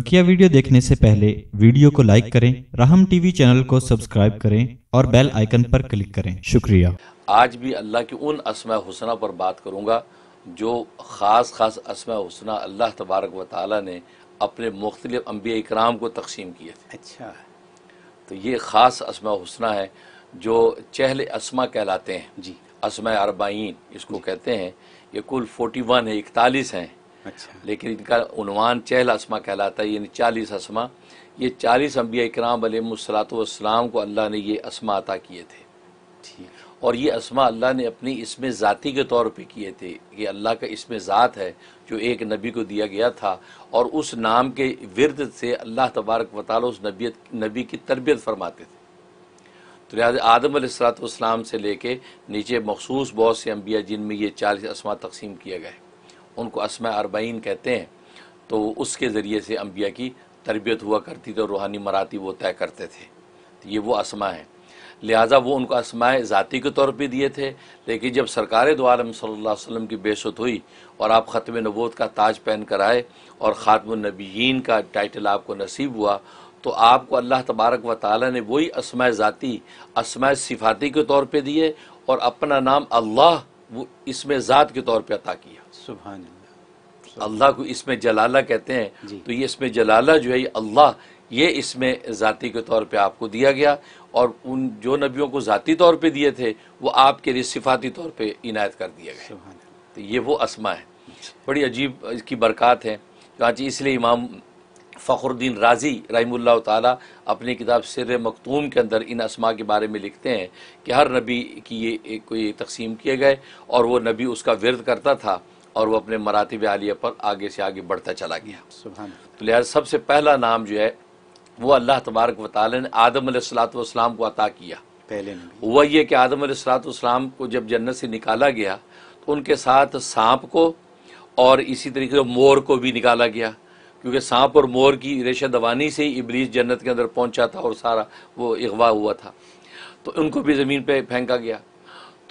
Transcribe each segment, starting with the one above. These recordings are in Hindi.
बकिया वीडियो देखने से पहले वीडियो को लाइक करें राहम टीवी चैनल को सब्सक्राइब करें और बेल आइकन पर क्लिक करें शुक्रिया आज भी अल्लाह की उन असमा हुसना पर बात करूंगा जो ख़ास ख़ास असमा हुसना अल्लाह तबारक व ने अपने मुख्तलिफ अम्बिया इक्राम को तकसीम किए थे अच्छा तो ये ख़ास असमा हुसना है जो चहल असमा कहलाते हैं जी असमा अरबाइन इसको कहते हैं ये कुल फोर्टी वन है इकतालीस हैं अच्छा लेकिन इनका उनवान चहल आसमा कहलाता है यानी चालीस आसमा ये चालीस अम्बिया कराम अलमसलातम को अल्लाह ने ये आसमा अता किए थे और ये आसमा अल्लाह ने अपनी इसमें ज़ाती के तौर पे किए थे ये अल्लाह का इसमें ज़ात है जो एक नबी को दिया गया था और उस नाम के विरद से अल्लाह तबारक वाल उस नबी नबी की तरबियत फरमाते थे तो लिहाजा आदम वाम से लेके नीचे मखसूस बहुत से अम्बिया जिनमें ये चालीस आसमा तकसीम किए गए उनको असम अरबईन कहते हैं तो उसके ज़रिए से अम्बिया की तरबियत हुआ करती थी और रूहानी मराती वो तय करते थे तो ये वो असमा हैं लिहाजा वो उनको आसमाय ज़ाती के तौर पर दिए थे लेकिन जब सरकार दो आलम सल्ला वसम की बेसत हुई और आप ख़त्म नबोत का ताज पहन कर आए और ख़ातमनबीन का टाइटल आपको नसीब हुआ तो आपको अल्लाह तबारक व ताली ने वही असमाय ज़ाती असमाय सिफाती के तौर पर दिए और अपना नाम अल्लाह वो इसमें ज़ात के तौर पर अता किया अल्लाह को इसमें जलाला कहते हैं तो ये इसमें जलाला जो है अल्लाह ये इसमें ज़ाती के तौर पे आपको दिया गया और उन जो नबियों को ज़ाती तौर पे दिए थे वो आपके लिए सिफाती तौर पे इनायत कर दिया गया तो ये वो असमा है अच्छा। बड़ी अजीब इसकी बरक़ात है चुनाची इसलिए इमाम फ़खरुद्दीन राज़ी रहीमल्ला ताला अपनी किताब सिर मखतूम के अंदर इन असमा के बारे में लिखते हैं कि हर नबी की ये कोई तकसीम किए गए और वह नबी उसका विरद करता था और वो अपने मराती आलिया पर आगे से आगे बढ़ता चला गया तो लिहाजा सबसे पहला नाम जो है वो अल्लाह तबारक वाल ने आदम सलाम को अता किया पहले हुआ ये कि आदम सलाम को जब जन्नत से निकाला गया तो उनके साथ सांप को और इसी तरीके से मोर को भी निकाला गया क्योंकि सांप और मोर की रेशा दवानी से ही इबलीस जन्नत के अंदर पहुंचा था और सारा वो अगवा हुआ था तो उनको भी ज़मीन पे फेंका गया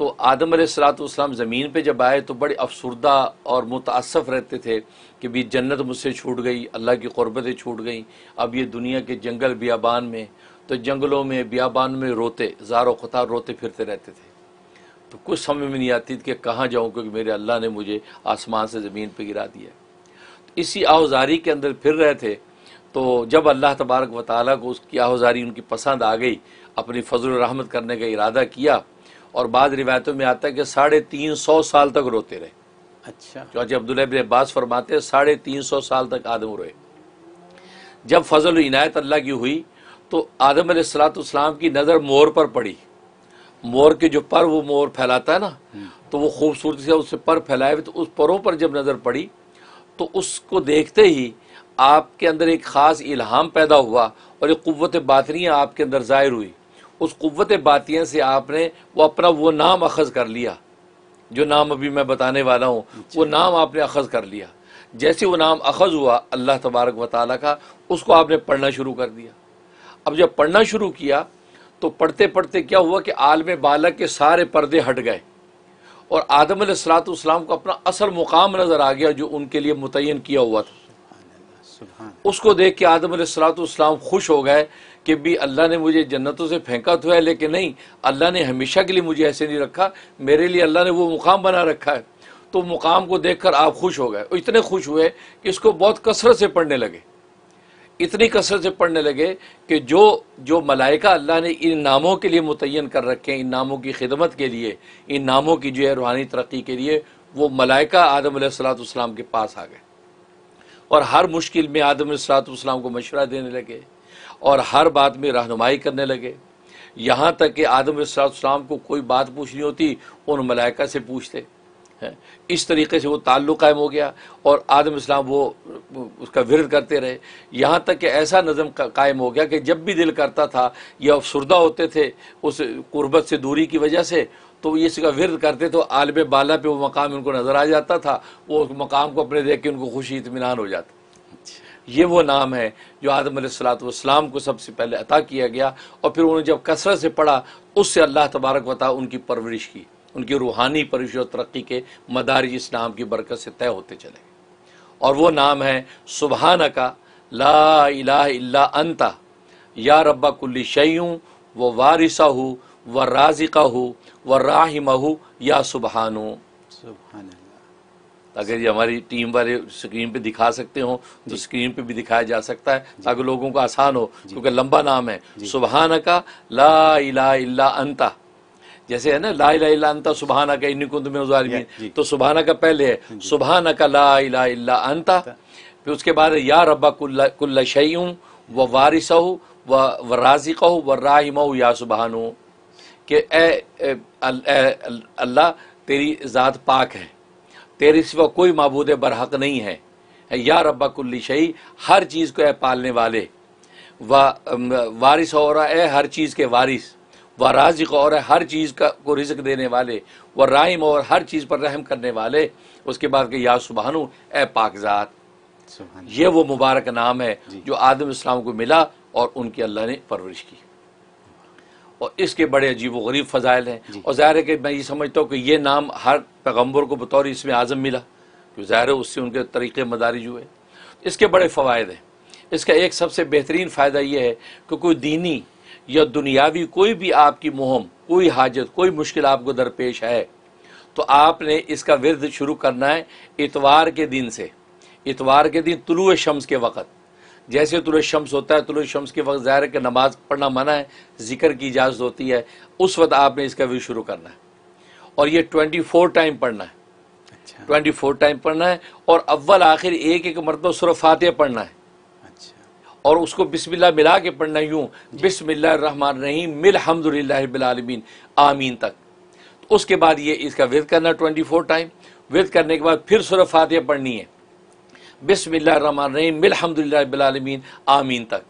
तो आदम सलातम ज़मीन पे जब आए तो बड़े अफसरदा और मुतासफ़ रहते थे कि भी जन्नत मुझसे छूट गई अल्लाह की क़ुरबतें छूट गई अब ये दुनिया के जंगल बियाबान में तो जंगलों में बियाबान में रोते ज़ार ख़तार रोते फिरते रहते थे तो कुछ समझ में नहीं आती थी कि कहाँ जाऊँ क्योंकि मेरे अल्लाह ने मुझे आसमान से ज़मीन पर गिरा दिया तो इसी आहज़ारी के अंदर फिर रहे थे तो जब अल्लाह तबारक वाली को उसकी आहज़ारी उनकी पसंद आ गई अपनी फजल रहमत करने का इरादा किया और बाद रिवायतों में आता है कि साढ़े तीन सौ साल तक रोते रहे अच्छा क्योंकि अब्दुल्लाबिन अब्बास फरमाते साढ़े तीन सौ साल तक आदम रोए जब फजल इनायत अल्लाह की हुई तो आदम सलाम की नज़र मोर पर पड़ी मोर के जो पर वो मोर फैलाता है ना हम्म। तो वो खूबसूरती से उससे पर फैलाए हुए तो उस परों पर जब नज़र पड़ी तो उसको देखते ही आपके अंदर एक ख़ास इल्हाम पैदा हुआ और एक क़वत बातरियाँ आपके अंदर ज़ाहिर हुई उस क़वत बातिया से आपने वो अपना वो नाम अखज़ कर लिया जो नाम अभी मैं बताने वाला हूँ अच्छा। वो नाम आपने अखज़ कर लिया जैसे वो नाम अखज़ हुआ अल्लाह तबारक व ताली का उसको आपने पढ़ना शुरू कर दिया अब जब पढ़ना शुरू किया तो पढ़ते पढ़ते क्या हुआ कि आलम बालक के सारे पर्दे हट गए और आदम सलातम को अपना असल मुकाम नज़र आ गया जो उनके लिए मुतन किया हुआ था उसको देख के आदम सलातम खुश हो गए कि भी अल्लाह ने मुझे जन्नतों से फेंका तो है लेकिन नहीं अल्लाह ने हमेशा के लिए मुझे ऐसे नहीं रखा मेरे लिए अल्लाह ने वो मुकाम बना रखा है तो मुकाम को देख कर आप खुश हो गए इतने खुश हुए कि इसको बहुत कसरत से पढ़ने लगे इतनी कसरत से पढ़ने लगे कि जो जो मलाइका अल्लाह ने इन नामों के लिए मुतन कर रखे हैं इन नामों की खिदमत के लिए इन नामों की जो है रूहानी तरक्की के लिए वो मलाइका आदम सलाम के पास आ गए और हर मुश्किल में आदम सलाम को मशवरा देने लगे और हर बात में रहनुमाई करने लगे यहाँ तक कि आदम सलाम को कोई बात पूछनी होती उन मलाइका से पूछते हैं इस तरीके से वो ताल्लुक़ कायम हो गया और आदम इस्लाम वो उसका विरद करते रहे यहाँ तक कि ऐसा नज़म कायम हो गया कि जब भी दिल करता था या अफसरदा होते थे उस कुर्बत से दूरी की वजह से तो ये इसका विरद करते तो आलब बाला पे वो मकाम उनको नज़र आ जाता था वो मकाम को अपने देख के उनको खुशी इतमान हो जाता ये वो नाम है जो आदम सलाम को सबसे पहले अता किया गया और फिर उन्होंने जब कसरत से पढ़ा उससे अल्लाह तबारक वता उनकी परवरिश की उनकी रूहानी परवरिश और तरक्की के मदारी इस नाम की बरकत से तय होते चले और वो नाम है सुबहान का ला इला, अंता या रब्बा कुल्ली शयूँ व वारिसा हो व राजिका हो व राहिमा या सुबहानो सुबहान अगर ये हमारी टीम वाले स्क्रीन पे दिखा सकते हो तो स्क्रीन पे भी दिखाया जा सकता है ताकि लोगों को आसान हो क्योंकि लंबा नाम है सुबहान का ला इला इला अंता जैसे है ना ला इला इला अंता सुबहाना का इन कुंद में उजालिमीन तो सुबहाना का पहले है न का ला इला इला अंता फिर उसके बाद या रब्बा कुल्ला शयूँ व वारिस व व राजिक व राहिम या सुबहान के अल्लाह तेरी ज़ात पाक है तेरे सिवा कोई मबूद बरहक नहीं है या रब्बा कुल्ली शही हर चीज़ को है पालने वाले वा वारिस हो रहा है हर चीज़ के वारिस व राजिक और है हर चीज़ का को रिजक देने वाले व राइम और हर चीज़ पर रहम करने वाले उसके बाद के या सुबहानु ए पाकजात ये वो मुबारक नाम है जो आदम इस्लाम को मिला और उनकी अल्लाह ने परवरिश की और इसके बड़े अजीब व गरीब फ़जाइल हैं और ज़ाहिर है कि मैं ये समझता हूँ कि ये नाम हर पैगम्बर को बतौर इसमें आज़म मिला क्योंकि ज़ाहिर है उससे उनके तरीक़े मदारिज हुए इसके बड़े फ़वाद हैं इसका एक सबसे बेहतरीन फ़ायदा यह है कि कोई दीनी या दुनियावी कोई भी आपकी मुहम कोई हाजत कोई मुश्किल आपको दरपेश है तो आपने इसका विरद शुरू करना है इतवार के दिन से इतवार के दिन तुलु शम्स के वक़्त जैसे तुल शम्स होता है तुल शम्स के वक्त ज़ाहिर है कि नमाज पढ़ना मना है ज़िक्र की इजाज़त होती है उस वक्त आपने इसका व्यू शुरू करना है और ये ट्वेंटी फोर टाइम पढ़ना है ट्वेंटी फोर टाइम पढ़ना है और अव्वल आखिर एक एक मरतब सुर पढ़ना है अच्छा। और उसको बिस्मिल्लाह मिला के पढ़ना यूँ रहीम मिल हमदिल्लाबिलमीन आमीन तक तो उसके बाद ये इसका विद करना ट्वेंटी फोर टाइम विद करने के बाद फिर सुर फातह पढ़नी है बिसमीम आमीन तक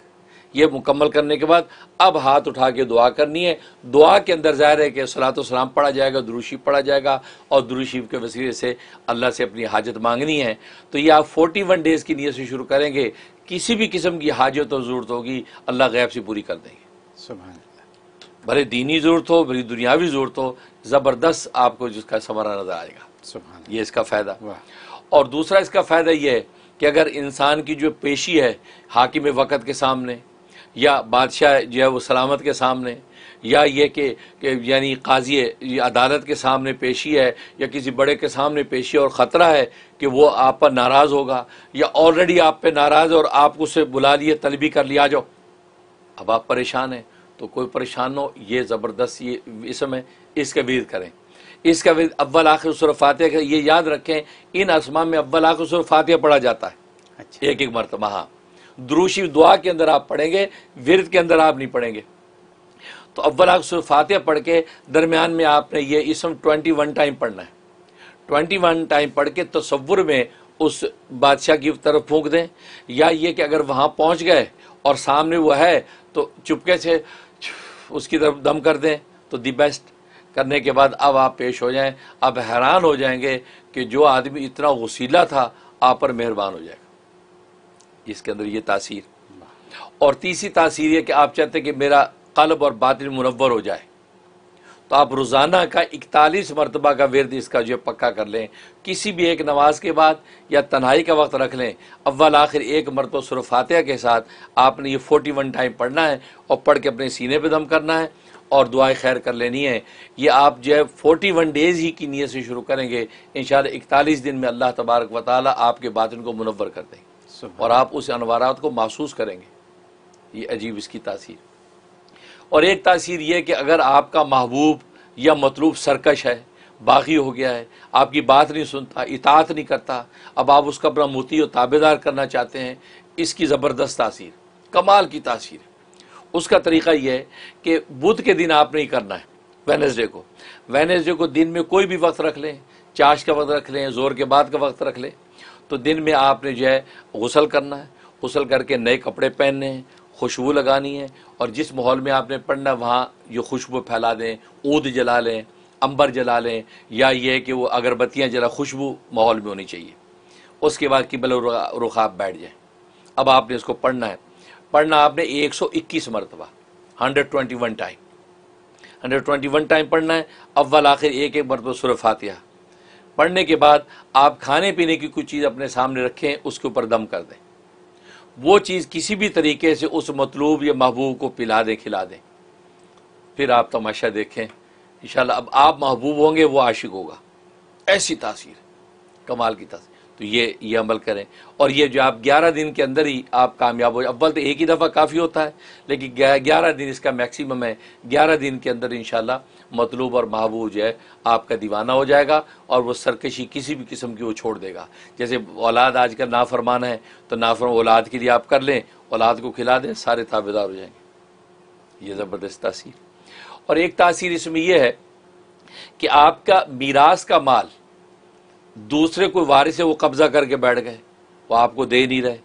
ये मुकम्मल करने के बाद अब हाथ उठा के दुआ करनी है दुआ के अंदर ज़ाहिर है कि सलात सलाम पढ़ा जाएगा दुरुशी पढ़ा जाएगा और दुरुशीफ के वसीले से अल्लाह से अपनी हाजत मांगनी है तो ये आप फोर्टी वन डेज़ की नीयत से शुरू करेंगे किसी भी किस्म की हाजत और ज़रूरत होगी अल्लाह गैब से पूरी कर देंगे भले दीनी ज़रूरत हो भले दुनियावी ज़रूरत हो ज़बरदस्त आपको जिसका समारा नज़र आएगा ये इसका फ़ायदा और दूसरा इसका फ़ायदा ये है कि अगर इंसान की जो पेशी है हाकिम वक़्त के सामने या बादशाह जो है वो सलामत के सामने या ये कि यानी काजी अदालत के सामने पेशी है या किसी बड़े के सामने पेशी है और ख़तरा है कि वो आप पर नाराज़ होगा या ऑलरेडी आप पे नाराज़ और आपको उसे बुला लिए तलबी कर लिया जाओ अब आप परेशान हैं तो कोई परेशान हो ये ज़बरदस्त ये इसमें इसके वीर करें इसका अव्वल आखिर सुर फातह ये याद रखें इन आसमान में अव्वल आखिर सुर फातह पढ़ा जाता है अच्छा। एक एक मरतबा हाँ द्रूशी दुआ के अंदर आप पढ़ेंगे विरद के अंदर आप नहीं पढ़ेंगे तो अव्वल आखिर सुर फातह पढ़ के दरमियान में आपने ये इसम ट्वेंटी वन टाइम पढ़ना है ट्वेंटी वन टाइम पढ़ के तस्वुर में उस बादशाह की तरफ फूक दें या ये कि अगर वहाँ पहुँच गए और सामने वह है तो चुपके से उसकी तरफ दम कर दें तो दी बेस्ट करने के बाद अब आप पेश हो जाएं अब हैरान हो जाएंगे कि जो आदमी इतना वसीला था आप पर मेहरबान हो जाएगा इसके अंदर ये तासीर और तीसरी तासीर ये कि आप चाहते हैं कि मेरा कलब और बातिन मुनवर हो जाए तो आप रोज़ाना का इकतालीस मरतबा का वर्द इसका जो पक्का कर लें किसी भी एक नमाज के बाद या तन्हाई का वक्त रख लें अव्वल आखिर एक मरतब सुरफातिया के साथ आपने ये फोर्टी वन टाइम पढ़ना है और पढ़ के अपने सीने पर दम करना है और दुआएं खैर कर लेनी है ये आप जो है फोर्टी वन डेज़ ही की नीयत से शुरू करेंगे इन शाला इकतालीस दिन में अल्लाह तबारक व ताली आपके बातिन को मुनवर कर देंगे और आप उस अनवार को महसूस करेंगे ये अजीब इसकी तासीर और एक तासीर यह कि अगर आपका महबूब या मतलूब सरकश है बागी हो गया है आपकी बात नहीं सुनता इतात नहीं करता अब आप उसका अपना मोती और ताबेदार करना चाहते हैं इसकी ज़बरदस्त तासीर कमाल की तासीर उसका तरीका यह है कि बुध के दिन आप नहीं करना है वेनसडे को वेनसडे को दिन में कोई भी वक्त रख लें चाश का वक्त रख लें जोर के बाद का वक्त रख लें तो दिन में आपने जो है गसल करना है गसल करके नए कपड़े पहनने हैं खुशबू लगानी है और जिस माहौल में आपने पढ़ना वहाँ ये खुशबू फैला दें ऊद जला लें अंबर जला लें या ये कि वो अगरबत्तियाँ जला खुशबू माहौल में होनी चाहिए उसके बाद कि बलो रुख आप बैठ जाएँ अब आपने इसको पढ़ना है पढ़ना आपने 121 मरतबा 121 टाइम 121 टाइम पढ़ना है अव्वल आखिर एक एक मरतबा सुर फातिया पढ़ने के बाद आप खाने पीने की कोई चीज़ अपने सामने रखें उसके ऊपर दम कर दें वो चीज़ किसी भी तरीके से उस मतलूब या महबूब को पिला दें खिला दें फिर आप तमाशा देखें इन अब आप महबूब होंगे वो आशिक होगा ऐसी तासीर कमाल की तासीर तो ये ये अमल करें और ये जो आप ग्यारह दिन के अंदर ही आप कामयाब हो अव्वल तो एक ही दफ़ा काफ़ी होता है लेकिन ग्यारह दिन इसका मैक्सिमम है ग्यारह दिन के अंदर इन मतलूब और महबूब जो है आपका दीवाना हो जाएगा और वो सरकशी किसी भी किस्म की वो छोड़ देगा जैसे औलाद आज का नाफरमान है तो नाफरम औलाद के लिए आप कर लें औलाद को खिला दें सारे ताबेदार हो जाएंगे ये ज़बरदस्त तासीर और एक तासीर इसमें यह है कि आपका मीरास का माल दूसरे कोई वारिस है वो कब्ज़ा करके बैठ गए वो आपको दे नहीं रहे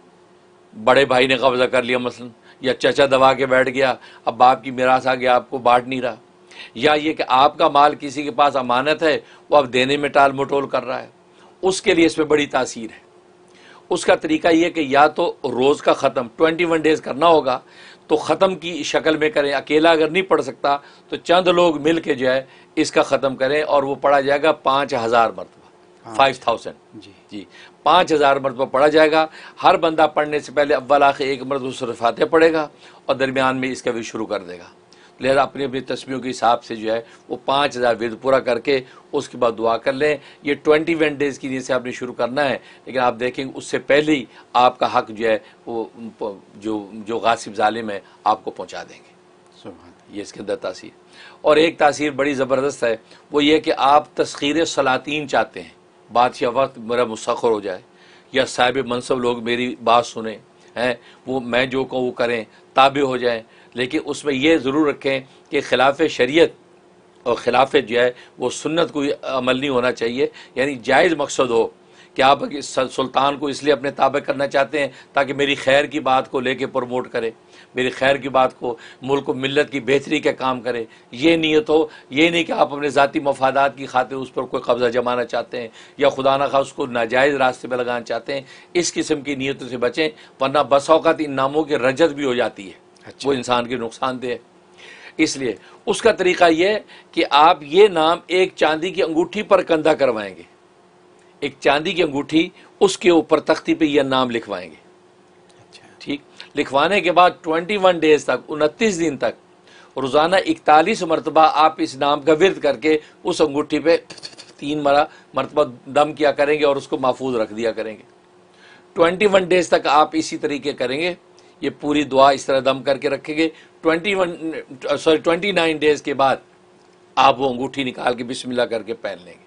बड़े भाई ने कब्ज़ा कर लिया मसलन या चचा दबा के बैठ गया अब बाप की मिरास आ गया आपको बांट नहीं रहा या ये कि आपका माल किसी के पास अमानत है वो अब देने में टाल मटोल कर रहा है उसके लिए इसमें बड़ी तासीर है उसका तरीका यह कि या तो रोज़ का ख़त्म ट्वेंटी वन डेज़ करना होगा तो ख़त्म की शक्ल में करें अकेला अगर नहीं पढ़ सकता तो चंद लोग मिल के जो है इसका ख़त्म करें और वो पढ़ा जाएगा पाँच हज़ार मरत हाँ। फाइव थाउजेंड जी जी पाँच हज़ार मरतबा पढ़ा जाएगा हर बंदा पढ़ने से पहले अव्वल आखिर एक मरतबा सुरफाते पढ़ेगा और दरमियान में इसका भी शुरू कर देगा लिहाजा अपनी अपनी तस्वीरों के हिसाब से जो है वो पाँच हज़ार विद पूरा करके उसके बाद दुआ कर लें ये ट्वेंटी वन डेज़ की जैसे आपने शुरू करना है लेकिन आप देखेंगे उससे पहले ही आपका हक जो है वो जो जो गासिब ालिम है आपको पहुँचा देंगे ये इसके अंदर तासीर और एक तासीर बड़ी ज़बरदस्त है वो ये कि आप तस्खीर सलातीन चाहते हैं बादशाह वक्त मेरा मुसखर हो जाए या साहिब मनसब लोग मेरी बात सुने हैं वो मैं जो कहूँ वो करें ताबे हो जाए लेकिन उसमें यह ज़रूर रखें कि खिलाफ शरीत और खिलाफ जो है वो सुन्नत कोई अमल नहीं होना चाहिए यानी जायज़ मकसद हो कि आप सुल्तान को इसलिए अपने ताबे करना चाहते हैं ताकि मेरी खैर की बात को लेके प्रमोट करें मेरी खैर की बात को मुल्क मिलत की बेहतरी का काम करें ये नीयत हो ये नहीं कि आप अपने ज़ाती मफादात की खातिर उस पर कोई कब्ज़ा जमाना चाहते हैं या खुदा न खा उसको नाजायज़ रास्ते पर लगाना चाहते हैं इस किस्म की नीयतों से बचें वरना बसौकत इन नामों की रजत भी हो जाती है अच्छा। वो इंसान के नुकसान दे इसलिए उसका तरीका यह कि आप ये नाम एक चांदी की अंगूठी पर कंधा करवाएंगे एक चांदी की अंगूठी उसके ऊपर तख्ती पे यह नाम लिखवाएंगे अच्छा। ठीक लिखवाने के बाद 21 डेज तक 29 दिन तक रोज़ाना इकतालीस मरतबा आप इस नाम का विरद करके उस अंगूठी पे तीन मरा मरतबा दम किया करेंगे और उसको महफूज रख दिया करेंगे 21 डेज तक आप इसी तरीके करेंगे ये पूरी दुआ इस तरह दम करके रखेंगे 21 सॉरी 29 डेज के बाद आप वो अंगूठी निकाल के बिस्मिल्लाह करके पहन लेंगे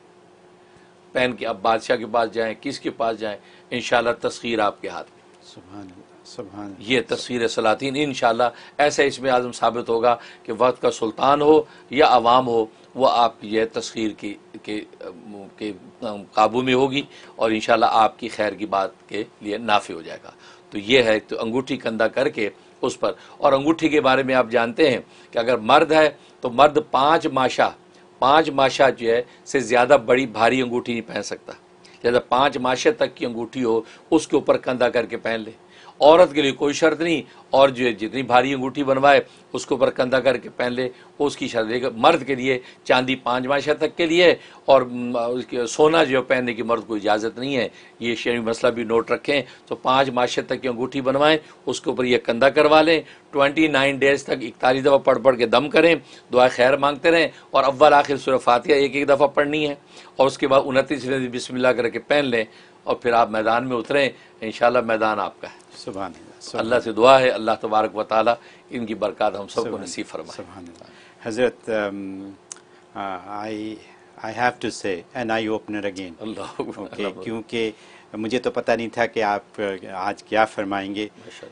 पहन के अब बादशाह के पास जाएं किसके पास जाएं इन तस्खीर आपके हाथ में ये तस्वीर सलातीन इन ऐसा इसमें आज़म साबित होगा कि वक्त का सुल्तान हो या आवाम हो वह आपकी यह तस्खीर की के, के काबू में होगी और इन आपकी खैर की बात के लिए नाफी हो जाएगा तो ये है तो अंगूठी कंधा करके उस पर और अंगूठी के बारे में आप जानते हैं कि अगर मर्द है तो मर्द पाँच माशा पाँच माशा जो है से ज़्यादा बड़ी भारी अंगूठी नहीं पहन सकता ज़्यादा पाँच माशे तक की अंगूठी हो उसके ऊपर कंधा करके पहन ले औरत के लिए कोई शर्त नहीं और जो है जितनी भारी अंगूठी बनवाए उसके ऊपर कंधा करके पहन ले उसकी शर्त लेकर मर्द के लिए चांदी पाँच माशा तक के लिए और उसके सोना जो है पहनने की मर्द को इजाज़त नहीं है ये शेरी मसला भी नोट रखें तो पाँच माशे तक की अंगूठी बनवाएं उसके ऊपर यह कंधा करवा लें ट्वेंटी नाइन डेज तक इकतालीस दफ़ा पढ़ पढ़ के दम करें दुआ खैर मांगते रहें और अव्वल आखिर सुरफ़ातिया एक एक दफ़ा पढ़नी है और उसके बाद उनतीस बिस्मिल्लाह करके पहन लें और फिर आप मैदान में उतरें इन मैदान आपका है सुबह अल्लाह से दुआ है अल्लाह तबारक व ताली इनकी बरकत हम सबको नसीब फरमा हजरत I I have to say an eye opener again क्योंकि मुझे तो पता नहीं था कि आप आज क्या फरमाएंगे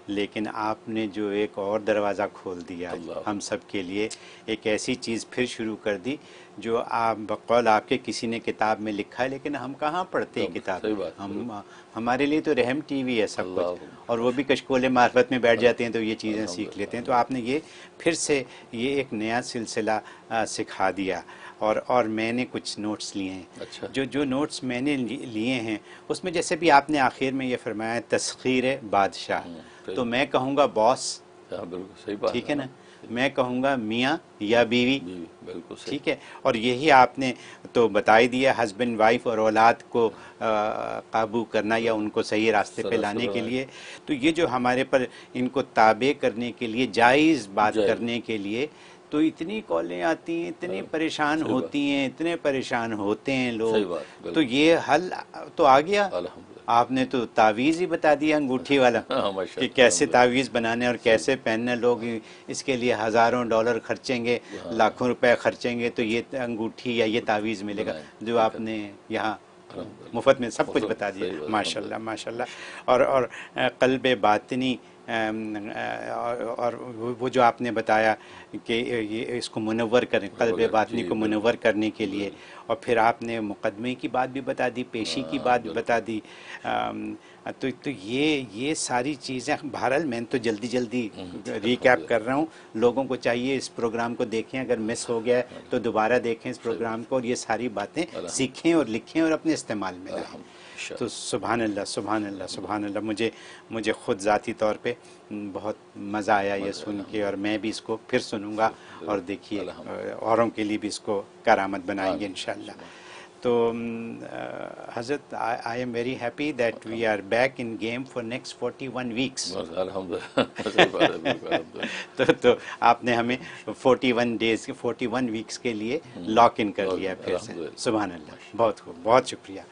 लेकिन आपने जो एक और दरवाज़ा खोल दिया हम सब के लिए एक ऐसी चीज़ फिर शुरू कर दी जो आप बकौल आपके किसी ने किताब में लिखा है लेकिन हम कहाँ पढ़ते हैं किताब हम हमारे लिए तो रहम टीवी है सब कुछ और वो भी कशकोल मार्फत में बैठ जाते हैं तो ये चीज़ें सीख लेते हैं तो आपने ये फिर से ये एक नया सिलसिला सिखा दिया और और मैंने कुछ नोट्स लिए हैं अच्छा। जो जो नोट्स मैंने लिए हैं उसमें जैसे भी आपने आखिर में ये फरमाया तस्खीर बादशाह हम्म, तो मैं कहूँगा बॉस हाँ, बिल्कुल सही बात ठीक है ना मैं कहूँगा मियाँ या बीवी बिल्कुल ठीक है और यही आपने तो बता ही दिया हस्बैंड वाइफ और औलाद को काबू करना या उनको सही रास्ते पे लाने के लिए तो ये जो हमारे पर इनको ताबे करने के लिए जायज़ बात करने के लिए तो इतनी कॉलें आती हैं इतनी हाँ, परेशान होती हैं इतने परेशान होते हैं लोग तो ये हल तो आ गया आपने तो तावीज़ ही बता दिया अंगूठी वाला हाँ, कि कैसे तावीज़ बनाने और कैसे पहनने लोग इसके लिए हज़ारों डॉलर खर्चेंगे हाँ। लाखों रुपए खर्चेंगे तो ये अंगूठी या ये तावीज़ मिलेगा जो आपने यहाँ मुफ्त में सब कुछ बता दिया माशाल्लाह माशाल्लाह और और कल्ब बातनी और वो जो आपने बताया कि ये इसको मुनवर करें कल्ब बातनी को मुनवर करने के लिए और फिर आपने मुकदमे की बात भी बता दी पेशी की हाँ, बात भी बता दी हाँ, तो तो ये ये सारी चीज़ें बहरहाल मैं तो जल्दी जल्दी रिकैप हम्म, हम्म, कर रहा हूँ लोगों को चाहिए इस प्रोग्राम को देखें अगर मिस हो गया हाँ तो दोबारा देखें इस प्रोग्राम को और ये सारी बातें सीखें और लिखें और अपने इस्तेमाल में लाएँ तो सुबहान अल्लाह सुबहान अल्लाह सुबहान अल्लाह मुझे मुझे ख़ुद ज़ाती तौर पे हम्म, बहुत मज़ा आया ये सुन के और मैं भी इसको फिर सुनूंगा और देखिए औरों के लिए भी इसको करामत बनाएंगे इन तो हजरत I am very happy that we are back in game for next forty one weeks तो तो आपने हमें फोर्टी वन डेज के वन वीक्स के लिए लॉक हम्म। इन कर लिया फिर से सुबह अल्लाह बहुत खूब बहुत शुक्रिया